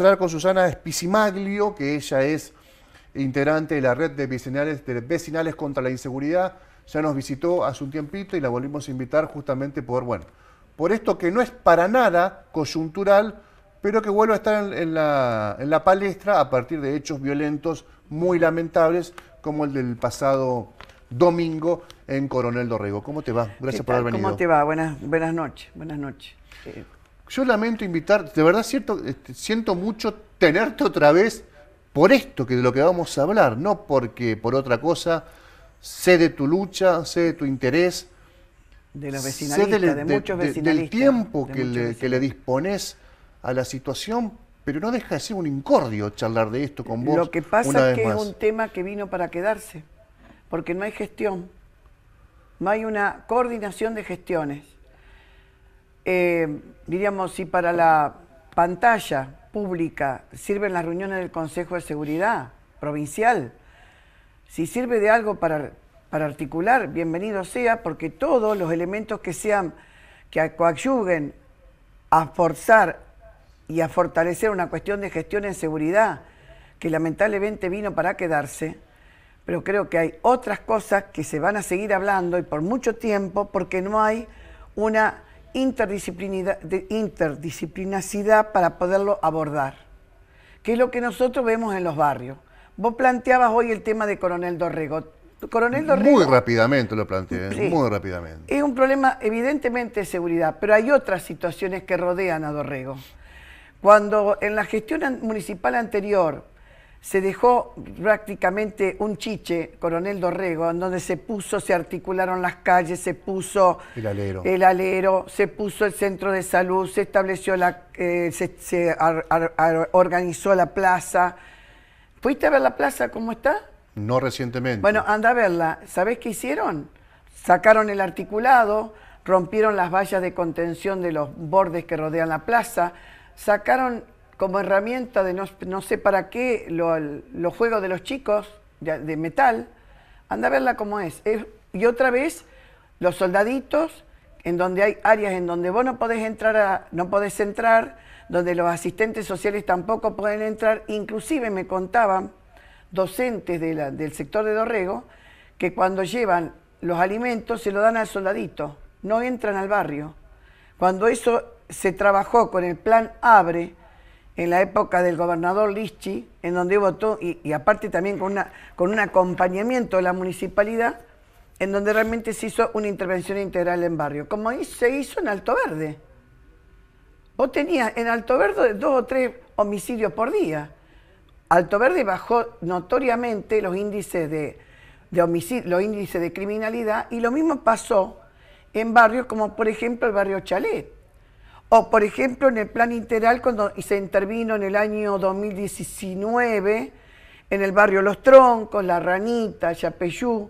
hablar con Susana Espicimaglio, que ella es integrante de la red de vecinales, contra la inseguridad. Ya nos visitó hace un tiempito y la volvimos a invitar justamente por, bueno, por esto que no es para nada coyuntural, pero que vuelve a estar en, la, palestra a partir de hechos violentos muy lamentables, como el del pasado domingo en Coronel Dorrego. ¿Cómo te va? Gracias por haber venido. ¿Cómo te va? Buenas, buenas noches. Buenas noches. Eh, yo lamento invitar, de verdad cierto, este, siento mucho tenerte otra vez por esto que de lo que vamos a hablar, no porque por otra cosa, sé de tu lucha, sé de tu interés, de los del, de, muchos vecinalistas. Del tiempo que, le, dispones a la situación, pero no deja de ser un incordio charlar de esto con vos. Lo que pasa es que es un tema que vino para quedarse, porque no hay gestión, no hay una coordinación de gestiones. Eh, diríamos, si para la pantalla pública sirven las reuniones del Consejo de Seguridad Provincial, si sirve de algo para, para articular, bienvenido sea, porque todos los elementos que sean, que coadyuven a forzar y a fortalecer una cuestión de gestión en seguridad, que lamentablemente vino para quedarse, pero creo que hay otras cosas que se van a seguir hablando y por mucho tiempo porque no hay una de interdisciplinacidad para poderlo abordar, que es lo que nosotros vemos en los barrios. Vos planteabas hoy el tema de Coronel Dorrego. Coronel Dorrego muy rápidamente lo planteé, ¿eh? muy rápidamente. Es un problema evidentemente de seguridad, pero hay otras situaciones que rodean a Dorrego. Cuando en la gestión municipal anterior se dejó prácticamente un chiche, Coronel Dorrego, en donde se puso, se articularon las calles, se puso el alero, se puso el centro de salud, se estableció la, eh, se, organizó la plaza. ¿Fuiste a ver la plaza cómo está? No recientemente. Bueno, anda a verla. ¿Sabés qué hicieron? Sacaron el articulado, rompieron las vallas de contención de los bordes que rodean la plaza, sacaron como herramienta de no, sé para qué los juegos de los chicos de, metal, anda a verla como es. Y otra vez, los soldaditos, en donde hay áreas en donde vos no podés entrar, no podés entrar, donde los asistentes sociales tampoco pueden entrar, inclusive me contaban docentes del sector de Dorrego, que cuando llevan los alimentos se lo dan al soldadito, no entran al barrio. Cuando eso se trabajó con el plan Abre, en la época del gobernador Lichi, en donde votó, y, aparte también con, una, con un acompañamiento de la municipalidad, en donde realmente se hizo una intervención integral en barrio, como se hizo en Alto Verde. ¿O tenía en Alto Verde dos o tres homicidios por día. Alto Verde bajó notoriamente los índices de, de los índices de criminalidad y lo mismo pasó en barrios como por ejemplo el barrio Chalet. O, por ejemplo, en el plan integral, cuando se intervino en el año 2019 en el barrio Los Troncos, La Ranita, Yapeyú,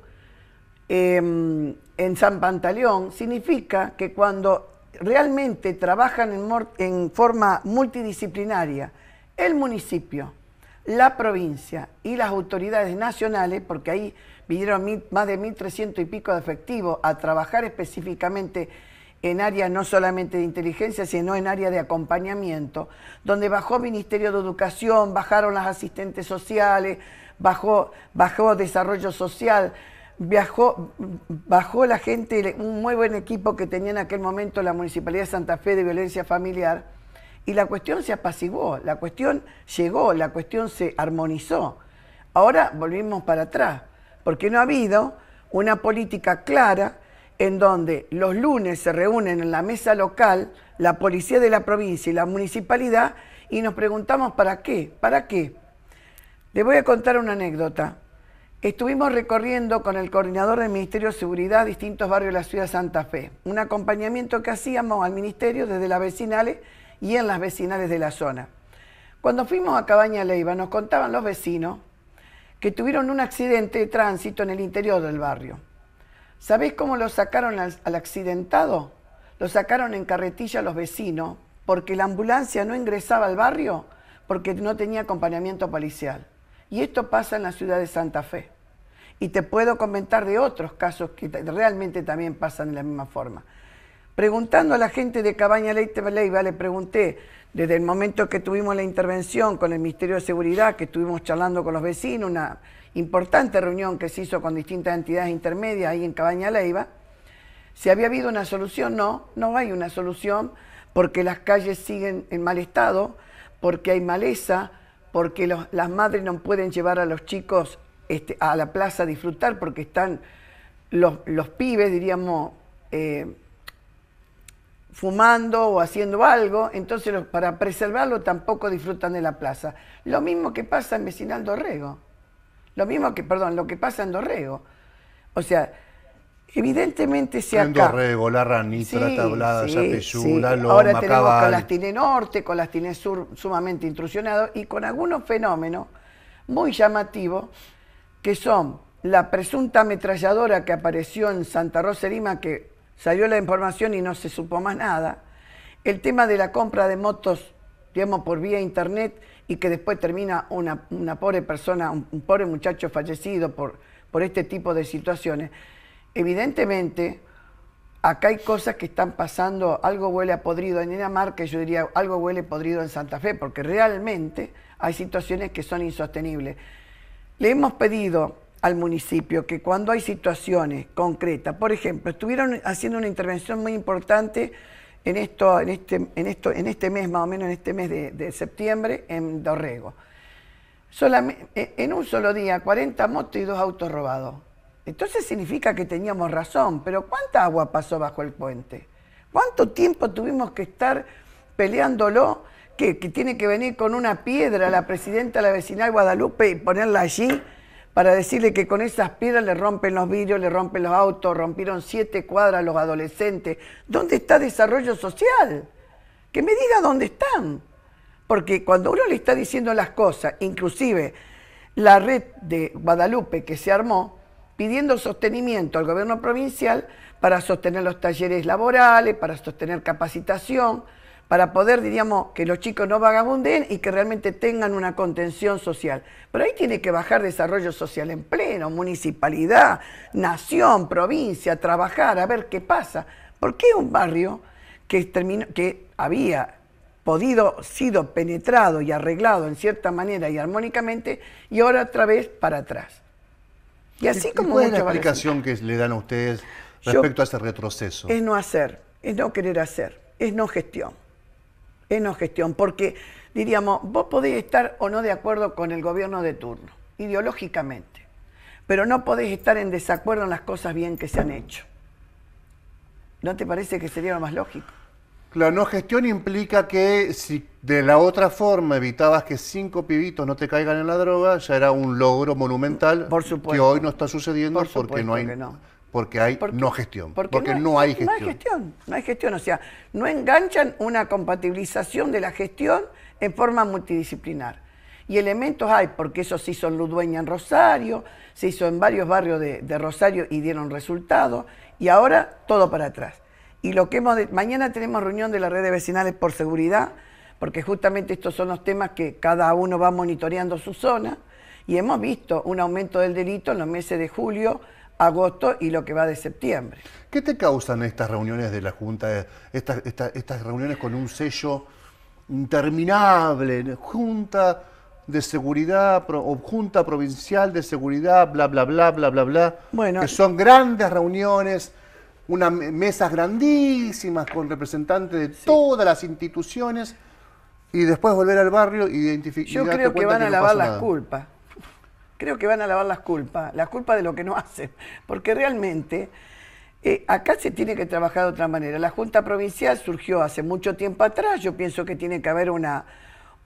em, en San Pantaleón, significa que cuando realmente trabajan en, forma multidisciplinaria el municipio, la provincia y las autoridades nacionales, porque ahí vinieron más de 1.300 y pico de efectivos a trabajar específicamente en áreas no solamente de inteligencia, sino en área de acompañamiento, donde bajó Ministerio de Educación, bajaron las asistentes sociales, bajó, bajó desarrollo social, bajó la gente, un muy buen equipo que tenía en aquel momento la Municipalidad de Santa Fe de Violencia Familiar, y la cuestión se apaciguó, la cuestión llegó, la cuestión se armonizó. Ahora volvimos para atrás, porque no ha habido una política clara, en donde los lunes se reúnen en la mesa local la policía de la provincia y la municipalidad y nos preguntamos para qué, para qué. Les voy a contar una anécdota. Estuvimos recorriendo con el coordinador del Ministerio de Seguridad distintos barrios de la ciudad de Santa Fe, un acompañamiento que hacíamos al ministerio desde las vecinales y en las vecinales de la zona. Cuando fuimos a Cabaña Leiva nos contaban los vecinos que tuvieron un accidente de tránsito en el interior del barrio. ¿Sabés cómo lo sacaron al, accidentado? Lo sacaron en carretilla a los vecinos porque la ambulancia no ingresaba al barrio porque no tenía acompañamiento policial. Y esto pasa en la ciudad de Santa Fe. Y te puedo comentar de otros casos que realmente también pasan de la misma forma. Preguntando a la gente de Cabaña Leiva, le pregunté, desde el momento que tuvimos la intervención con el Ministerio de Seguridad, que estuvimos charlando con los vecinos, una importante reunión que se hizo con distintas entidades intermedias ahí en Cabaña Leiva, si había habido una solución, no, no hay una solución porque las calles siguen en mal estado, porque hay maleza, porque las madres no pueden llevar a los chicos este, a la plaza a disfrutar porque están los, los pibes, diríamos, eh, fumando o haciendo algo, entonces para preservarlo tampoco disfrutan de la plaza. Lo mismo que pasa en Vecinal Dorrego. Lo mismo que, perdón, lo que pasa en Dorrego. O sea, evidentemente se acá... En Dorrego, la la sí, la sí, sí. Loma, Ahora tenemos con las tiné Norte, con las Colastiné Sur sumamente intrusionado y con algunos fenómenos muy llamativos que son la presunta ametralladora que apareció en Santa Rosa Lima, que salió la información y no se supo más nada, el tema de la compra de motos, digamos, por vía internet, y que después termina una, pobre persona, un, pobre muchacho fallecido por, por este tipo de situaciones, evidentemente acá hay cosas que están pasando, algo huele a podrido en Dinamarca, yo diría algo huele podrido en Santa Fe, porque realmente hay situaciones que son insostenibles. Le hemos pedido al municipio que cuando hay situaciones concretas, por ejemplo, estuvieron haciendo una intervención muy importante en, esto, en, este, esto, en este mes, más o menos en este mes de, septiembre, en Dorrego. E, en un solo día, 40 motos y dos autos robados. Entonces significa que teníamos razón, pero ¿cuánta agua pasó bajo el puente? ¿Cuánto tiempo tuvimos que estar peleándolo? Que, que tiene que venir con una piedra la presidenta de la vecinal Guadalupe y ponerla allí para decirle que con esas piedras le rompen los vidrios, le rompen los autos, rompieron siete cuadras los adolescentes. ¿Dónde está desarrollo social? Que me diga dónde están. Porque cuando uno le está diciendo las cosas, inclusive la red de Guadalupe que se armó, pidiendo sostenimiento al gobierno provincial para sostener los talleres laborales, para sostener capacitación, para poder, diríamos, que los chicos no vagabunden y que realmente tengan una contención social. Pero ahí tiene que bajar desarrollo social en pleno, municipalidad, nación, provincia, trabajar, a ver qué pasa. ¿Por qué un barrio que, que había podido, sido penetrado y arreglado en cierta manera y armónicamente, y ahora otra vez para atrás? Y así como... ¿Cuál la explicación que le dan a ustedes respecto a ese retroceso? Es no hacer, es no querer hacer, es no gestión es no gestión, porque diríamos, vos podés estar o no de acuerdo con el gobierno de turno, ideológicamente, pero no podés estar en desacuerdo en las cosas bien que se han hecho. ¿No te parece que sería lo más lógico? La no gestión implica que si de la otra forma evitabas que cinco pibitos no te caigan en la droga, ya era un logro monumental que hoy no está sucediendo porque no hay porque hay no gestión. Porque, no, hay gestión. No hay gestión, no hay gestión. O sea, no enganchan una compatibilización de la gestión en forma multidisciplinar. Y elementos hay, porque eso se hizo en Ludueña en Rosario, se hizo en varios barrios de, Rosario y dieron resultados, y ahora todo para atrás. Y lo que hemos mañana tenemos reunión de la red de vecinales por seguridad, porque justamente estos son los temas que cada uno va monitoreando su zona, y hemos visto un aumento del delito en los meses de julio, agosto y lo que va de septiembre. ¿Qué te causan estas reuniones de la Junta, estas, reuniones con un sello interminable, Junta de Seguridad o Junta Provincial de Seguridad, bla, bla, bla, bla, bla, bla? Bueno, que son grandes reuniones, unas mesas grandísimas con representantes de todas las instituciones y después volver al barrio y identificar. Yo creo que van a lavar las culpas creo que van a lavar las culpas, las culpas de lo que no hacen, porque realmente eh, acá se tiene que trabajar de otra manera. La Junta Provincial surgió hace mucho tiempo atrás, yo pienso que tiene que haber una,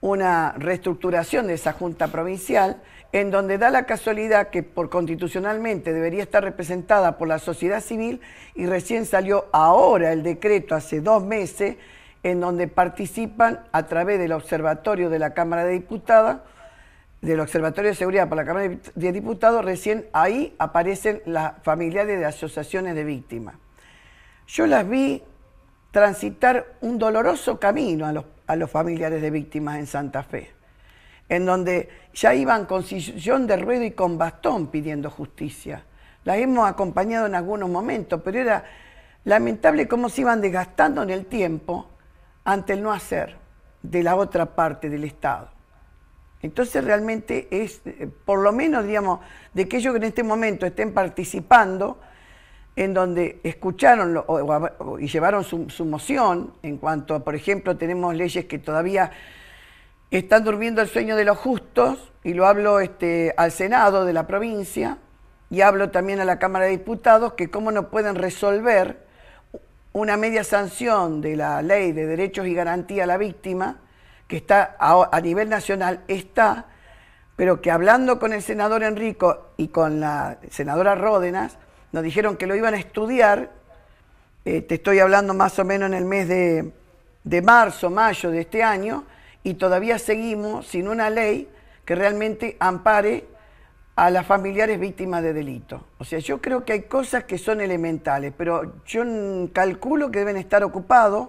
una reestructuración de esa Junta Provincial, en donde da la casualidad que por constitucionalmente debería estar representada por la sociedad civil y recién salió ahora el decreto hace dos meses en donde participan a través del Observatorio de la Cámara de Diputadas del Observatorio de Seguridad para la Cámara de Diputados, recién ahí aparecen las familiares de asociaciones de víctimas. Yo las vi transitar un doloroso camino a los, familiares de víctimas en Santa Fe, en donde ya iban con sillón de ruedo y con bastón pidiendo justicia. Las hemos acompañado en algunos momentos, pero era lamentable cómo se iban desgastando en el tiempo ante el no hacer de la otra parte del Estado. Entonces realmente es, eh, por lo menos, digamos, de aquellos que en este momento estén participando, en donde escucharon o, y llevaron su, moción en cuanto, por ejemplo, tenemos leyes que todavía están durmiendo el sueño de los justos, y lo hablo este, al Senado de la provincia, y hablo también a la Cámara de Diputados, que cómo no pueden resolver una media sanción de la ley de derechos y garantía a la víctima, que está a, nivel nacional, está, pero que hablando con el senador Enrico y con la senadora Ródenas, nos dijeron que lo iban a estudiar, eh, te estoy hablando más o menos en el mes de, de marzo, mayo de este año, y todavía seguimos sin una ley que realmente ampare a las familiares víctimas de delito. O sea, yo creo que hay cosas que son elementales, pero yo calculo que deben estar ocupados,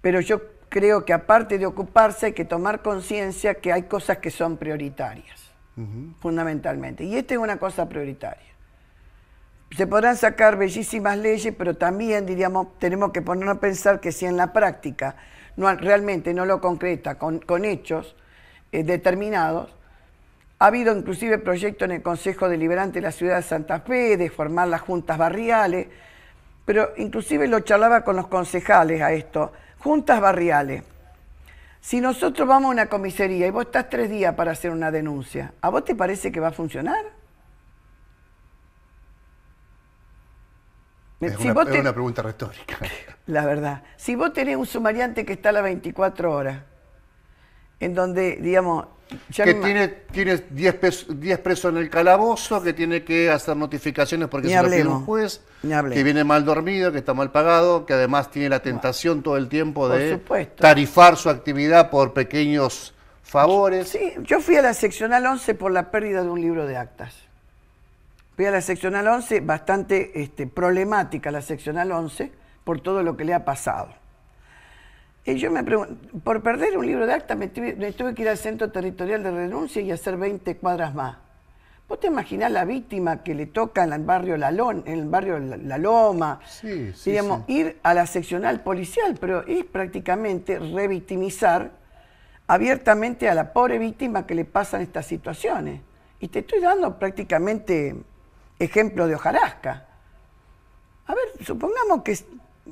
pero yo creo que aparte de ocuparse hay que tomar conciencia que hay cosas que son prioritarias, fundamentalmente. Y esta es una cosa prioritaria. Se podrán sacar bellísimas leyes, pero también, diríamos, tenemos que ponernos a pensar que si en la práctica no, realmente no lo concreta con, hechos eh, determinados, ha habido inclusive proyectos en el Consejo Deliberante de la Ciudad de Santa Fe de formar las juntas barriales, pero inclusive lo charlaba con los concejales a esto juntas barriales. Si nosotros vamos a una comisaría y vos estás tres días para hacer una denuncia, ¿a vos te parece que va a funcionar? Es, es una, pregunta retórica. La verdad. Si vos tenés un sumariante que está a las 24 horas, en donde, digamos, que tiene, 10 presos en el calabozo, que tiene que hacer notificaciones porque se lo pide un juez, que viene mal dormido, que está mal pagado, que además tiene la tentación todo el tiempo de tarifar su actividad por pequeños favores. Sí, yo fui a la seccional 11 por la pérdida de un libro de actas. Fui a la seccional 11, bastante este, problemática la seccional 11 por todo lo que le ha pasado. Y yo me pregunto, por perder un libro de acta me tuve, que ir al centro territorial de renuncia y hacer 20 cuadras más. ¿Vos te imaginás la víctima que le toca en el barrio La, en el barrio la Loma? Sí, sí, ir a la seccional policial, pero es prácticamente revictimizar abiertamente a la pobre víctima que le pasan estas situaciones. Y te estoy dando prácticamente ejemplo de hojarasca. A ver, supongamos que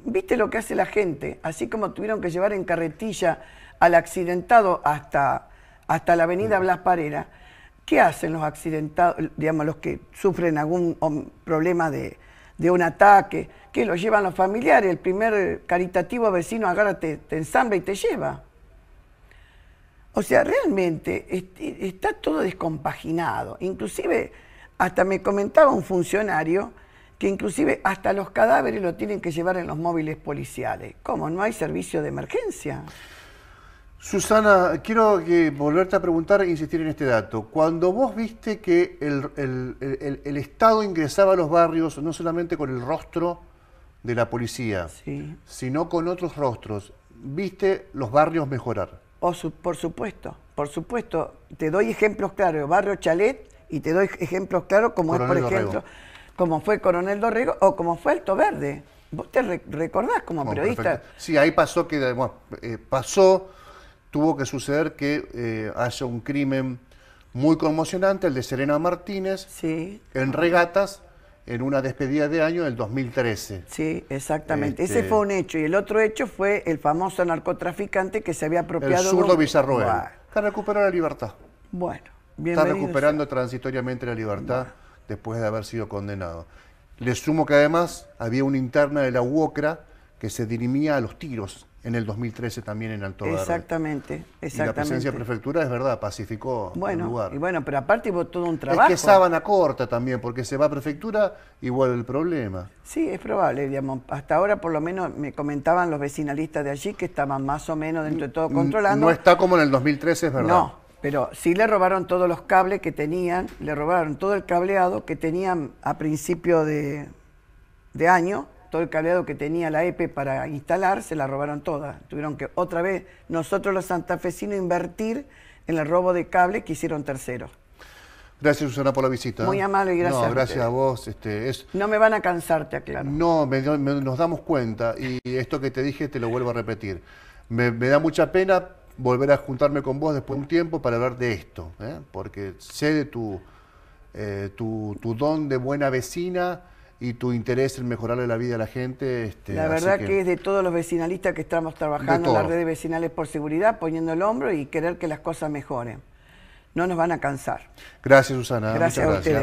¿Viste lo que hace la gente? Así como tuvieron que llevar en carretilla al accidentado hasta, hasta la avenida mm. Blas Parera, ¿qué hacen los accidentados, digamos, los que sufren algún problema de, un ataque? ¿Qué lo llevan los familiares? El primer caritativo vecino agarra, te, te ensambla y te lleva. O sea, realmente está todo descompaginado. Inclusive, hasta me comentaba un funcionario que inclusive hasta los cadáveres lo tienen que llevar en los móviles policiales. ¿Cómo? ¿No hay servicio de emergencia? Susana, quiero que volverte a preguntar e insistir en este dato. Cuando vos viste que el, Estado ingresaba a los barrios no solamente con el rostro de la policía, sino con otros rostros, ¿viste los barrios mejorar? Oh, por supuesto, por supuesto. Te doy ejemplos claros, barrio Chalet, y te doy ejemplos claros como es, por ejemplo como fue Coronel Dorrego o como fue Alto Verde. ¿Vos te recordás como periodista? Sí, ahí pasó que, eh, pasó, tuvo que suceder que eh, haya un crimen muy conmocionante, el de Serena Martínez, sí. en regatas, en una despedida de año del 2013. Sí, exactamente. Ese este fue un hecho. Y el otro hecho fue el famoso narcotraficante que se había apropiado... El zurdo Villarroel. Bizarroel, la libertad. Bueno, bienvenido. Está recuperando transitoriamente la libertad después de haber sido condenado. Le sumo que además había una interna de la UOCRA que se dirimía a los tiros en el 2013 también en Alto Exactamente, exactamente. Y la presencia de prefectura es verdad, pacificó bueno, el lugar. Y bueno, pero aparte hubo todo un trabajo. Es que sábana corta también, porque se va a prefectura, igual el problema. Sí, es probable, digamos. Hasta ahora por lo menos me comentaban los vecinalistas de allí que estaban más o menos dentro de todo controlando. No está como en el 2013, es verdad. No, pero si le robaron todos los cables que tenían, le robaron todo el cableado que tenían a principio de, año, todo el cableado que tenía la EPE para instalar, se la robaron todas. Tuvieron que otra vez nosotros los santafesinos invertir en el robo de cable que hicieron terceros. Gracias, Susana, por la visita. Muy amable y gracias. No, gracias a, vos. Este, no me van a cansarte, aclaro. No, nos damos cuenta y esto que te dije te lo vuelvo a repetir. me da mucha pena, volver a juntarme con vos después de un tiempo para hablar de esto, ¿eh? porque sé de eh, tu, tu, don de buena vecina y tu interés en mejorarle la vida a la gente. Este, la verdad que... es de todos los vecinalistas que estamos trabajando en las redes vecinales por seguridad, poniendo el hombro y querer que las cosas mejoren. No nos van a cansar. Gracias, Susana. Gracias, a ustedes.